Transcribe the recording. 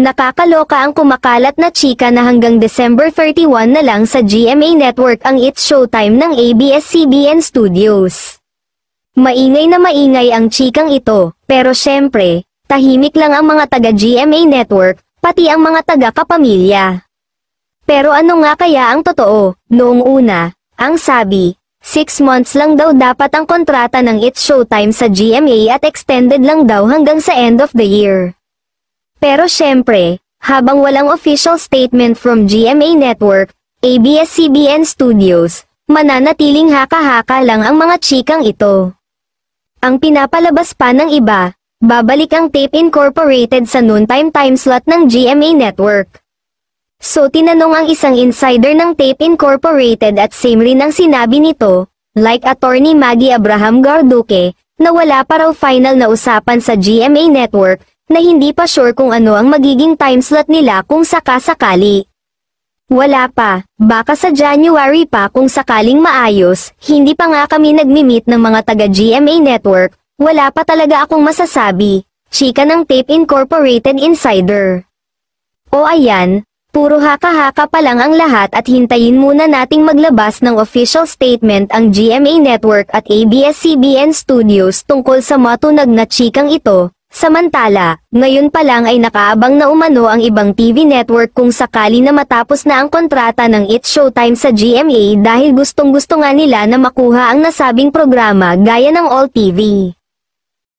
Nakakaloka ang kumakalat na chika na hanggang December 31 na lang sa GMA Network ang It's Showtime ng ABS-CBN Studios. Maingay na maingay ang chikang ito, pero syempre, tahimik lang ang mga taga-GMA Network, pati ang mga taga-kapamilya. Pero ano nga kaya ang totoo? Noong una, ang sabi, 6 months lang daw dapat ang kontrata ng It's Showtime sa GMA at extended lang daw hanggang sa end of the year. Pero syempre, habang walang official statement from GMA Network, ABS-CBN Studios, mananatiling haka-haka lang ang mga chikang ito. Ang pinapalabas pa ng iba, babalik ang tape incorporated sa noontime time slot ng GMA Network. So tinanong ang isang insider ng Tape Incorporated at same rin ang sinabi nito, like attorney Maggie Abraham Garduque, na wala pa raw final na usapan sa GMA Network, na hindi pa sure kung ano ang magiging time slot nila kung saka-sakali. Wala pa, baka sa January pa kung sakaling maayos, hindi pa nga kami nagmi-meet ng mga taga-GMA Network, wala pa talaga akong masasabi, chika ng Tape Incorporated Insider. O ayan, Puro haka-haka pa lang ang lahat at hintayin muna nating maglabas ng official statement ang GMA Network at ABS-CBN Studios tungkol sa matunag na chikang ito, Samantala, ngayon pa lang ay nakaabang na umano ang ibang TV network kung sakali na matapos na ang kontrata ng It Showtime sa GMA dahil gustong-gusto nga nila na makuha ang nasabing programa gaya ng All TV.